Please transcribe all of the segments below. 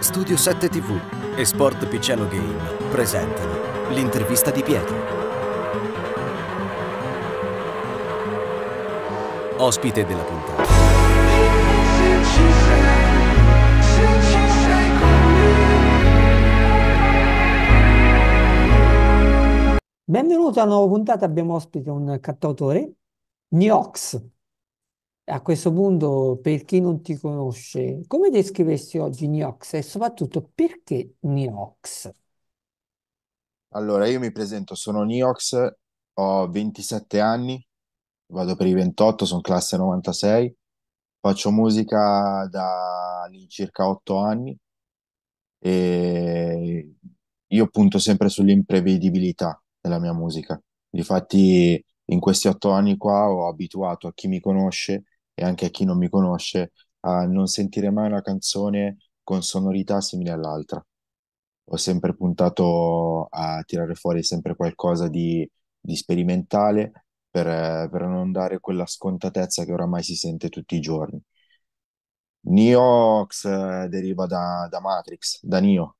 Studio 7 TV e Sport Picciano Game presentano l'intervista di Pietro. Ospite della puntata. Benvenuto a una nuova puntata, abbiamo ospite un cantautore, Niox, a questo punto, per chi non ti conosce, come descriveresti oggi Niox e soprattutto perché Niox? Allora, io mi presento, sono Niox, ho 27 anni, vado per i 28, sono classe 96, faccio musica da circa 8 anni e io punto sempre sull'imprevedibilità della mia musica. Difatti, in questi otto anni qua ho abituato a chi mi conosce e anche a chi non mi conosce a non sentire mai una canzone con sonorità simile all'altra. Ho sempre puntato a tirare fuori sempre qualcosa di, di sperimentale per, per non dare quella scontatezza che oramai si sente tutti i giorni. Neox eh, deriva da, da, Matrix, da Neo.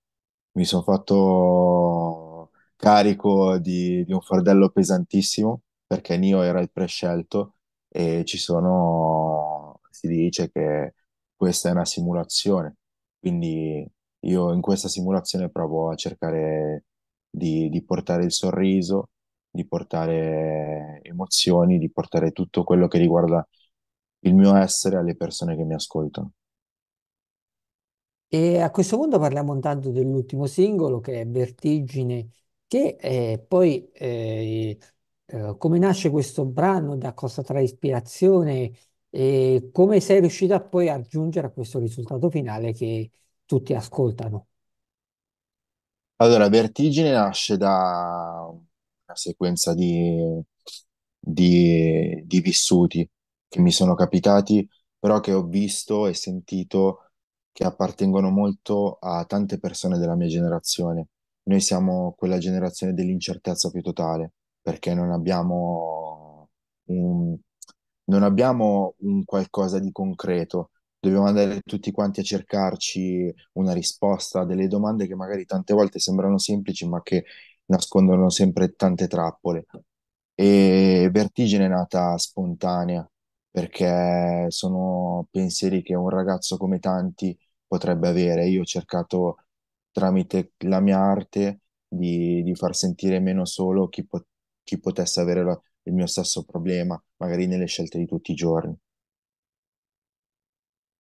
Mi sono fatto carico di, di, un fardello pesantissimo perché Neo era il prescelto e ci sono, si dice che questa è una simulazione, quindi io in questa simulazione provo a cercare di, di portare il sorriso, di portare emozioni, di portare tutto quello che riguarda il mio essere alle persone che mi ascoltano. E a questo punto parliamo intanto dell'ultimo singolo che è Vertigine, che eh, poi eh, eh, come nasce questo brano, da cosa trae ispirazione e come sei riuscita poi a giungere a questo risultato finale che tutti ascoltano. Allora, Vertigine nasce da una sequenza di, di, di vissuti che mi sono capitati, però che ho visto e sentito che appartengono molto a tante persone della mia generazione. Noi siamo quella generazione dell'incertezza più totale, perché non abbiamo un, non abbiamo un qualcosa di concreto. Dobbiamo andare tutti quanti a cercarci una risposta a delle domande che magari tante volte sembrano semplici, ma che nascondono sempre tante trappole. E Vertigine è nata spontanea, perché sono pensieri che un ragazzo come tanti potrebbe avere. Io ho cercato tramite la mia arte di, di far sentire meno solo chi, po- chi potesse avere la, il mio stesso problema, magari nelle scelte di tutti i giorni.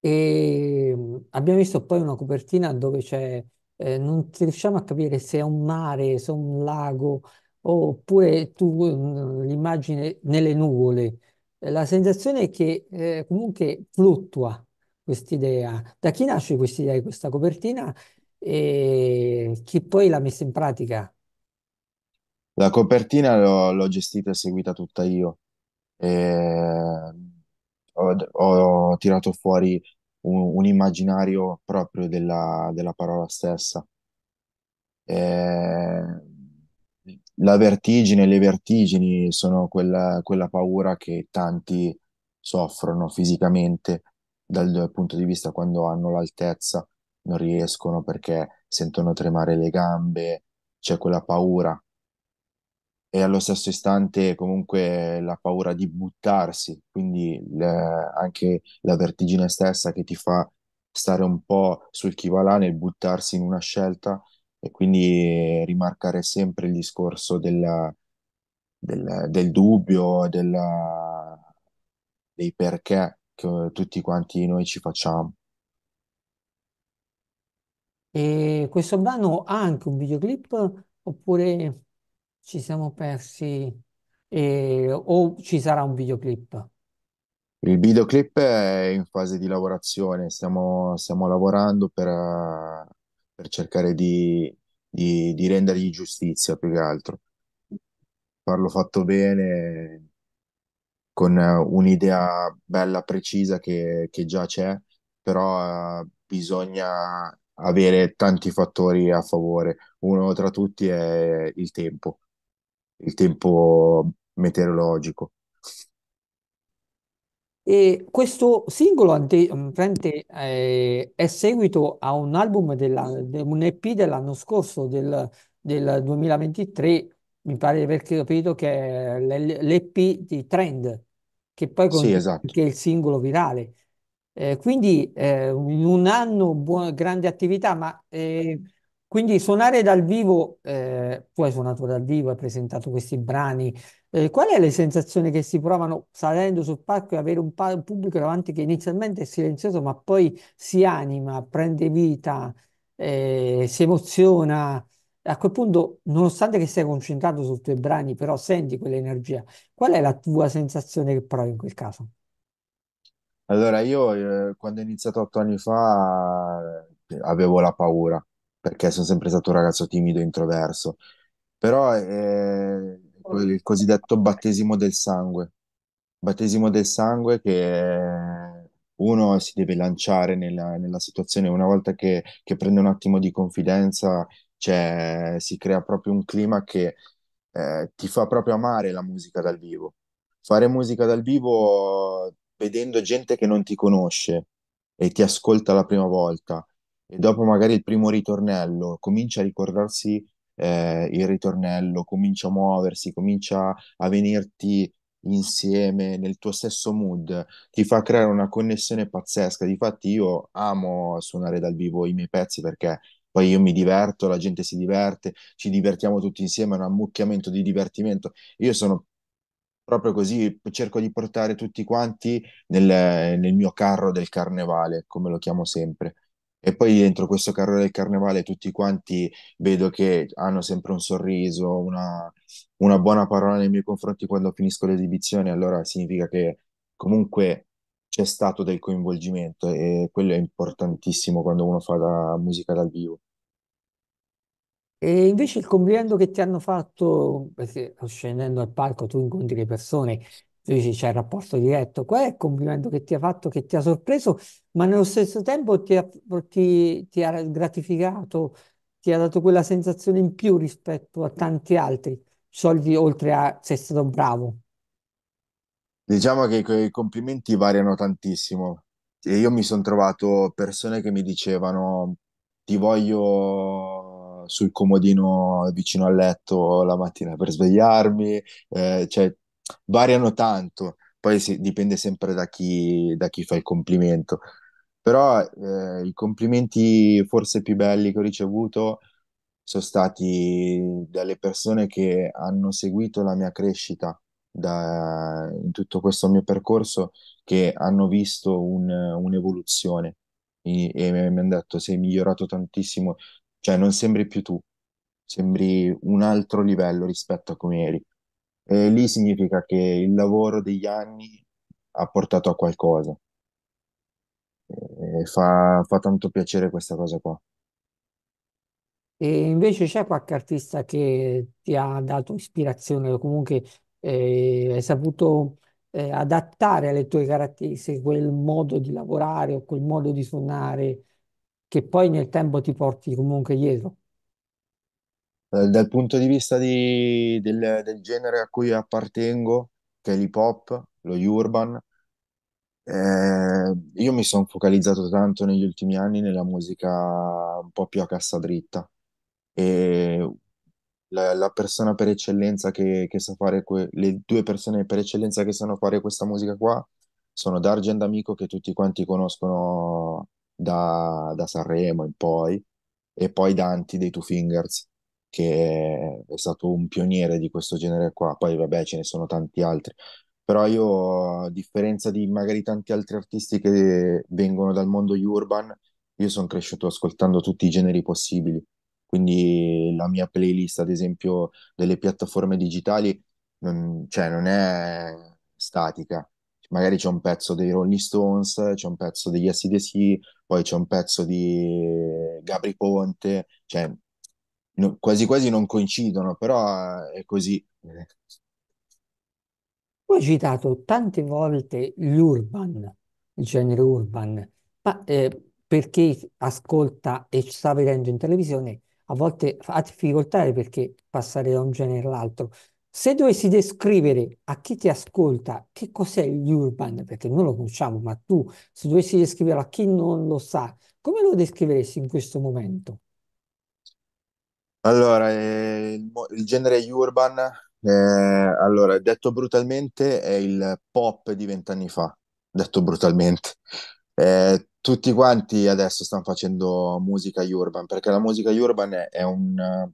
E ehm, abbiamo visto poi una copertina dove c'è, eh, non riusciamo a capire se è un mare, se è un lago, oppure tu mm, l'immagine nelle nuvole. La sensazione è che eh, comunque fluttua quest'idea. Da chi nasce quest'idea di questa copertina e eh, chi poi l'ha messa in pratica? La copertina l'ho, gestita e seguita tutta io. E ho, ho tirato fuori un, un immaginario proprio della, della parola stessa. E la vertigine, le vertigini sono quella, quella paura che tanti soffrono fisicamente dal punto di vista quando hanno l'altezza, non riescono perché sentono tremare le gambe, c'è quella paura e allo stesso istante comunque la paura di buttarsi, quindi le, eh, anche la vertigine stessa che ti fa stare un po' sul chi va là nel buttarsi in una scelta e quindi rimarcare sempre il discorso della, del, del, dubbio, della, dei perché che tutti quanti noi ci facciamo. E questo brano ha anche un videoclip oppure ci siamo persi e, o ci sarà un videoclip? Il videoclip è in fase di lavorazione, stiamo, stiamo lavorando per, per cercare di, di, di rendergli giustizia più che altro, farlo fatto bene, con un'idea bella precisa che, che già c'è, però bisogna avere tanti fattori a favore. Uno tra tutti è il tempo, il tempo meteorologico. E questo singolo ante- mm, eh, è seguito a un album, della, de, un EP dell'anno scorso, del, del 2023, mi pare di aver capito che è l'EP di Trend, che poi Sì, contiene esatto. anche il singolo virale. Eh, quindi eh, in un anno buona, grande attività, ma eh, quindi suonare dal vivo, eh, tu hai suonato dal vivo, hai presentato questi brani, eh, qual è le sensazioni che si provano salendo sul palco e avere un, un, pubblico davanti che inizialmente è silenzioso ma poi si anima, prende vita, eh, si emoziona? A quel punto, nonostante che sei concentrato sui tuoi brani, però senti quell'energia. Qual è la tua sensazione che provi in quel caso? Allora, io eh, quando ho iniziato otto anni fa eh, avevo la paura perché sono sempre stato un ragazzo timido e introverso, però è eh, il cosiddetto battesimo del sangue. Battesimo del sangue che uno si deve lanciare nella, nella situazione, una volta che, che, prende un attimo di confidenza, cioè, si crea proprio un clima che eh, ti fa proprio amare la musica dal vivo. Fare musica dal vivo vedendo gente che non ti conosce e ti ascolta la prima volta e dopo magari il primo ritornello comincia a ricordarsi eh, il ritornello, comincia a muoversi, comincia a venirti insieme nel tuo stesso mood, ti fa creare una connessione pazzesca. Difatti io amo suonare dal vivo i miei pezzi perché poi io mi diverto, la gente si diverte, ci divertiamo tutti insieme, è un ammucchiamento di divertimento. Io sono proprio così, cerco di portare tutti quanti nel, nel mio carro del carnevale, come lo chiamo sempre. E poi dentro questo carro del carnevale tutti quanti vedo che hanno sempre un sorriso, una, una buona parola nei miei confronti quando finisco l'esibizione, allora significa che comunque c'è stato del coinvolgimento e quello è importantissimo quando uno fa la musica dal vivo. E invece il complimento che ti hanno fatto, perché scendendo al palco tu incontri le persone, dici c'è il rapporto diretto, qual è il complimento che ti ha fatto, che ti ha sorpreso, ma nello stesso tempo ti ha, ti, ti ha gratificato, ti ha dato quella sensazione in più rispetto a tanti altri, soldi oltre a sei stato bravo. Diciamo che i complimenti variano tantissimo. Io mi sono trovato persone che mi dicevano ti voglio sul comodino vicino al letto la mattina per svegliarmi, eh, cioè variano tanto, poi si, dipende sempre da chi, da chi, fa il complimento, però eh, i complimenti forse più belli che ho ricevuto sono stati dalle persone che hanno seguito la mia crescita da, in tutto questo mio percorso, che hanno visto un, un'evoluzione e, e mi hanno detto sei migliorato tantissimo, cioè non sembri più tu, sembri un altro livello rispetto a come eri. E lì significa che il lavoro degli anni ha portato a qualcosa. E fa, fa tanto piacere questa cosa qua. E invece c'è qualche artista che ti ha dato ispirazione o comunque eh, hai saputo eh, adattare alle tue caratteristiche quel modo di lavorare o quel modo di suonare che poi nel tempo ti porti comunque dietro? Eh, dal punto di vista di, del, del, genere a cui appartengo, che è l'hip hop, lo urban, eh, io mi sono focalizzato tanto negli ultimi anni nella musica un po' più a cassa dritta e la, la persona per eccellenza che, che sa fare, que- le due persone per eccellenza che sanno fare questa musica qua sono Dargen D'Amico che tutti quanti conoscono da, da Sanremo in poi e poi Danti dei Two Fingers che è stato un pioniere di questo genere qua, poi vabbè ce ne sono tanti altri, però io a differenza di magari tanti altri artisti che vengono dal mondo urban, io sono cresciuto ascoltando tutti i generi possibili, quindi la mia playlist ad esempio delle piattaforme digitali non, cioè, non è statica, magari c'è un pezzo dei Rolling Stones, c'è un pezzo degli SDC, poi c'è un pezzo di Gabri Ponte, cioè quasi quasi non coincidono, però eh, è così. Poi hai citato tante volte l'urban, il genere urban, ma eh, per chi ascolta e sta vedendo in televisione, a volte ha difficoltà perché passare da un genere all'altro. Se dovessi descrivere a chi ti ascolta che cos'è gli urban, perché noi lo conosciamo, ma tu se dovessi descriverlo a chi non lo sa, come lo descriveresti in questo momento? Allora, eh, il, il genere urban, eh, allora, detto brutalmente, è il pop di vent'anni fa, detto brutalmente. Eh, tutti quanti adesso stanno facendo musica urban, perché la musica urban è, è un,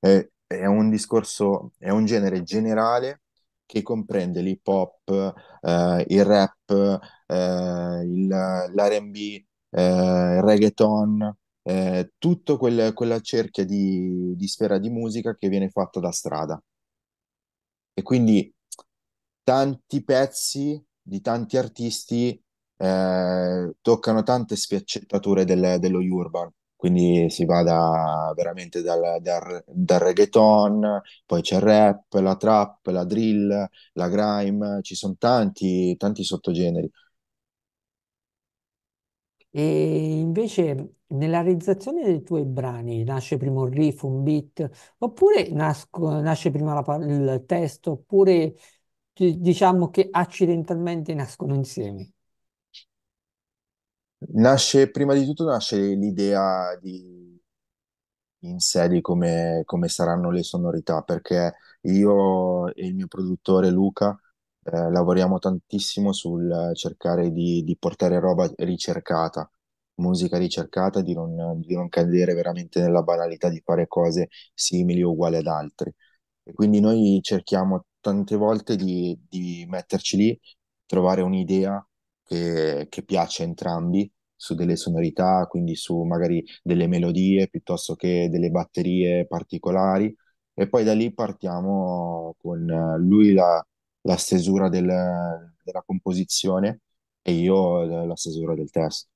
eh, è, un discorso, è un genere generale che comprende l'hip hop, eh, il rap, eh, l'R&B, eh, il reggaeton, eh, tutta quel, quella cerchia di, di sfera di musica che viene fatta da strada. E quindi tanti pezzi di tanti artisti eh, toccano tante spiaccettature del, dello urban. Quindi si va da, veramente dal, dal, dal, reggaeton, poi c'è il rap, la trap, la drill, la grime, ci sono tanti, tanti sottogeneri. E invece nella realizzazione dei tuoi brani nasce prima un riff, un beat, oppure nasce prima il testo, oppure diciamo che accidentalmente nascono insieme. Nasce, prima di tutto nasce l'idea di, in sé di come, come saranno le sonorità, perché io e il mio produttore Luca eh, lavoriamo tantissimo sul cercare di, di, portare roba ricercata, musica ricercata, di non, di non cadere veramente nella banalità di fare cose simili o uguali ad altri. E quindi noi cerchiamo tante volte di, di metterci lì, trovare un'idea che, che piace a entrambi su delle sonorità, quindi su magari delle melodie piuttosto che delle batterie particolari. E poi da lì partiamo con lui la, la stesura del, della composizione e io eh, la stesura del testo.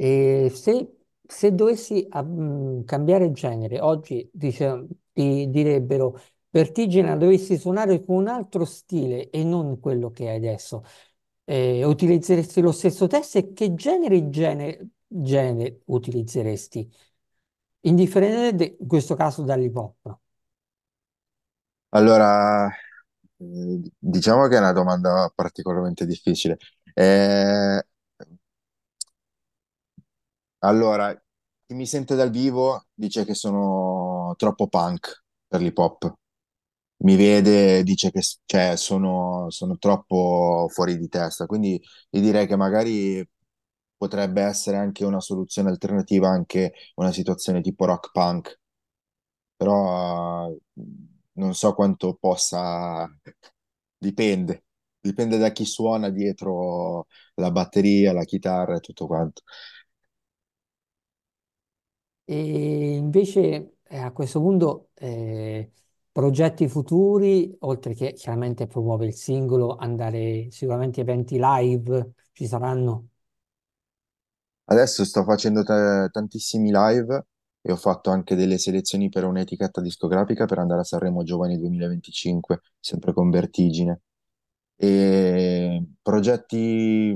E se, se dovessi um, cambiare genere, oggi dice, ti direbbero Vertigina, dovessi suonare con un altro stile e non quello che hai adesso, eh, utilizzeresti lo stesso testo e che genere, genere, genere utilizzeresti? Indifferente in questo caso dall'hip hop. Allora, mhmm, diciamo che è una domanda particolarmente difficile. Eh, allora, chi mi sente dal vivo dice che sono troppo punk per l'hip hop. Mi vede, dice che cioè, sono, sono troppo fuori di testa. Quindi io direi che magari potrebbe essere anche una soluzione alternativa, anche una situazione tipo rock punk. Però mhmm, non so quanto possa, dipende, dipende da chi suona dietro la batteria, la chitarra e tutto quanto. E invece eh, a questo punto eh, progetti futuri, oltre che chiaramente promuovere il singolo, andare sicuramente a eventi live, ci saranno? Adesso sto facendo tantissimi live e ho fatto anche delle selezioni per un'etichetta discografica per andare a Sanremo Giovani 2025, sempre con Vertigine. E progetti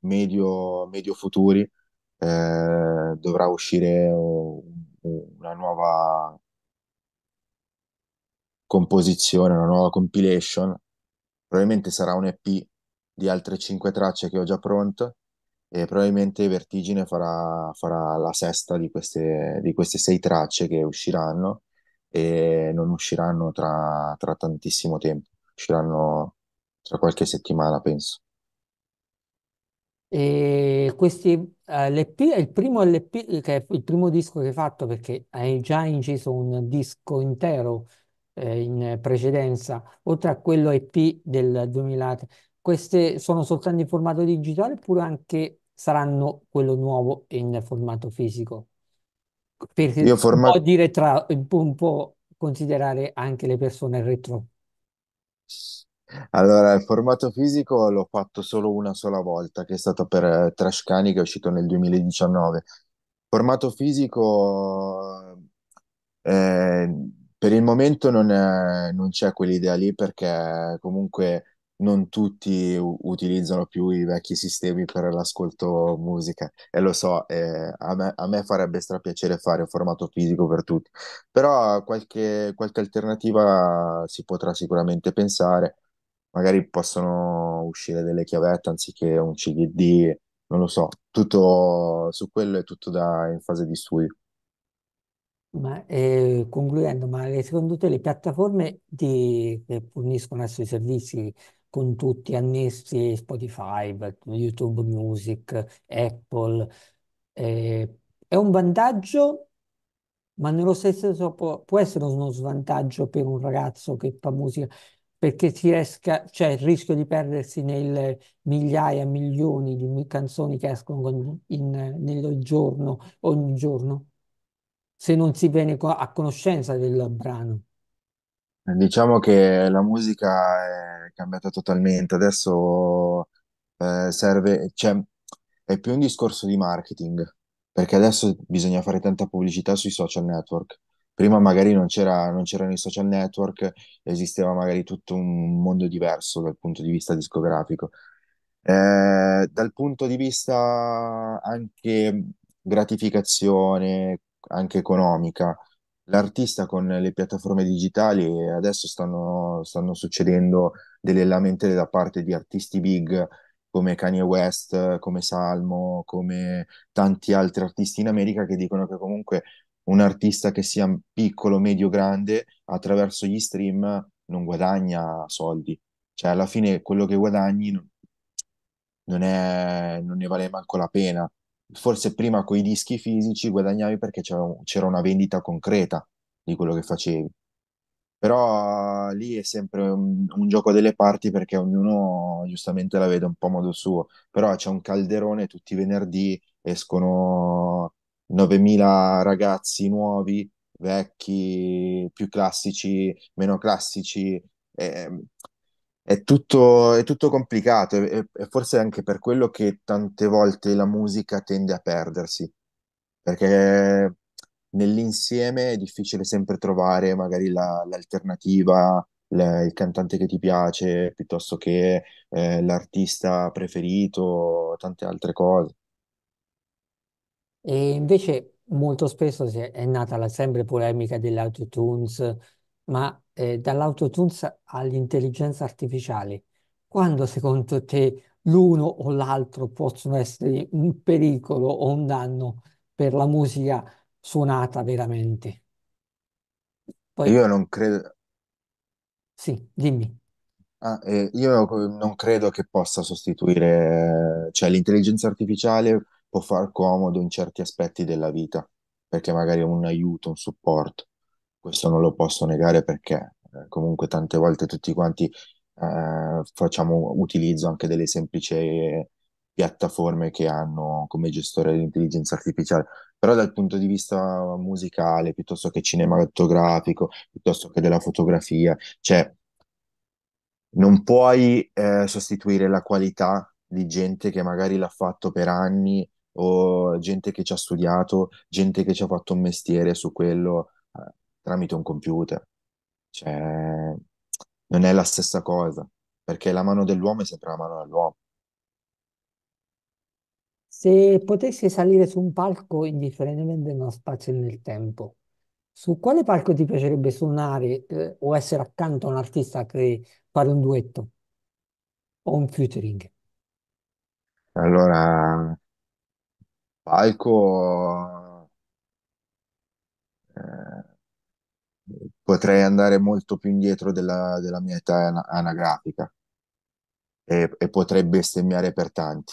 medio, medio futuri, eh, dovrà uscire una nuova composizione, una nuova compilation, probabilmente sarà un EP di altre cinque tracce che ho già pronto e probabilmente Vertigine farà, farà la sesta di queste, di queste, sei tracce che usciranno e non usciranno tra, tra tantissimo tempo, usciranno tra qualche settimana, penso. E questi eh, l'EP il primo LP, che è il primo disco che hai fatto perché hai già inciso un disco intero eh, in precedenza, oltre a quello EP del 2003, queste sono soltanto in formato digitale oppure anche saranno quello nuovo in formato fisico? Per Io forma... un po' dire tra, un po' considerare anche le persone retro. Allora, il formato fisico l'ho fatto solo una sola volta, che è stato per eh, Trashcani, che è uscito nel 2019. Formato fisico, eh, per il momento non, è, eh, non c'è quell'idea lì, perché comunque non tutti utilizzano più i vecchi sistemi per l'ascolto musica e lo so, eh, a, me, a, me, farebbe strapiacere fare un formato fisico per tutti, però qualche, qualche alternativa si potrà sicuramente pensare, magari possono uscire delle chiavette anziché un CDD, non lo so, tutto su quello è tutto da, in fase di studio. Ma, eh, concludendo, ma secondo te le piattaforme di- che forniscono adesso i servizi con tutti annessi Spotify, YouTube Music, Apple. Eh, è un vantaggio, ma nello stesso tempo può, può essere uno svantaggio per un ragazzo che fa musica perché si esca, c'è cioè, il rischio di perdersi nelle migliaia, milioni di canzoni che escono in, nel giorno, ogni giorno, se non si viene a conoscenza del brano. Diciamo che la musica è cambiata totalmente, adesso eh, serve, cioè, è più un discorso di marketing, perché adesso bisogna fare tanta pubblicità sui social network. Prima magari non c'era- non c'erano i social network, esisteva magari tutto un mondo diverso dal punto di vista discografico. Eh, dal punto di vista anche gratificazione, anche economica, l'artista con le piattaforme digitali e adesso stanno, stanno succedendo delle lamentele da parte di artisti big come Kanye West, come Salmo, come tanti altri artisti in America che dicono che comunque un artista che sia piccolo, medio, grande, attraverso gli stream non guadagna soldi. Cioè alla fine quello che guadagni non, è, non ne vale manco la pena forse prima con i dischi fisici guadagnavi perché c'era, una vendita concreta di quello che facevi. Però ah, lì è sempre un, un gioco delle parti perché ognuno giustamente la vede un po' a modo suo. Però c'è un calderone tutti i venerdì, escono 9.000 ragazzi nuovi, vecchi, più classici, meno classici. Eh, è tutto, è tutto complicato e, e forse anche per quello che tante volte la musica tende a perdersi, perché nell'insieme è difficile sempre trovare magari la, l'alternativa, la, il cantante che ti piace, piuttosto che eh, l'artista preferito, tante altre cose. E invece molto spesso è, è nata la sempre polemica dell'autotunes, ma eh, dall'autotunes all'intelligenza artificiale, quando secondo te l'uno o l'altro possono essere un pericolo o un danno per la musica suonata veramente? Poi, Io non credo, sì, dimmi. Ah, eh, io non credo che possa sostituire, cioè l'intelligenza artificiale può far comodo in certi aspetti della vita, perché magari è un aiuto, un supporto, questo non lo posso negare perché eh, comunque tante volte tutti quanti eh, facciamo utilizzo anche delle semplici piattaforme che hanno come gestore l'intelligenza artificiale, però dal punto di vista musicale, piuttosto che cinematografico, piuttosto che della fotografia, cioè non puoi eh, sostituire la qualità di gente che magari l'ha fatto per anni o gente che ci ha studiato, gente che ci ha fatto un mestiere su quello tramite un computer. Cioè, non è la stessa cosa, perché la mano dell'uomo è sempre la mano dell'uomo. Se potessi salire su un palco, indifferentemente nello spazio e nel tempo, su quale palco ti piacerebbe suonare eh, o essere accanto a un artista che fare un duetto o un featuring? Allora, palco potrei andare molto più indietro della, della mia età anagrafica e, e, potrei bestemmiare per tanti.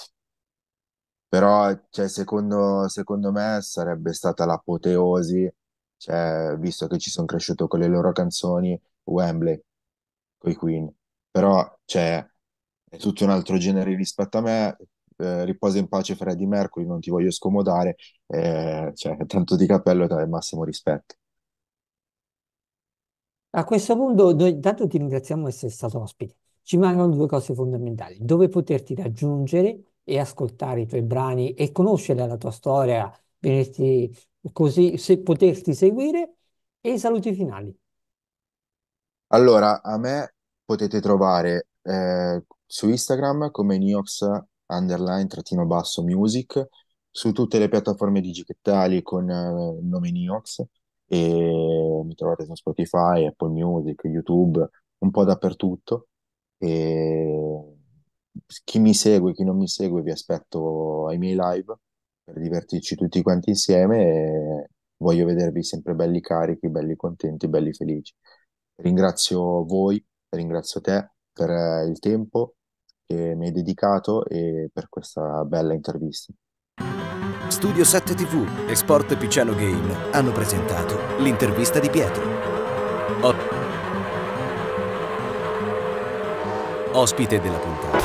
Però cioè, secondo, secondo me sarebbe stata l'apoteosi, cioè, visto che ci sono cresciuto con le loro canzoni, Wembley, con i Queen. Però cioè, è tutto un altro genere rispetto a me. Eh, riposa in pace Freddy Mercury, non ti voglio scomodare, eh, cioè, tanto di cappello e massimo rispetto. A questo punto, noi intanto ti ringraziamo di essere stato ospite. Ci mancano due cose fondamentali: dove poterti raggiungere e ascoltare i tuoi brani e conoscere la tua storia, venirti così, se poterti seguire, e i saluti finali. Allora, a me potete trovare eh, su Instagram come Niox underline trattino basso music, su tutte le piattaforme digitali con eh, il nome Niox e mi trovate su Spotify, Apple Music, YouTube, un po' dappertutto. E chi mi segue, chi non mi segue, vi aspetto ai miei live per divertirci tutti quanti insieme voglio vedervi sempre belli carichi, belli contenti, belli felici. Ringrazio voi, ringrazio te per il tempo che mi hai dedicato e per questa bella intervista. Studio 7 TV e Sport Picciano Game hanno presentato l'intervista di Pietro. O... Ospite della puntata.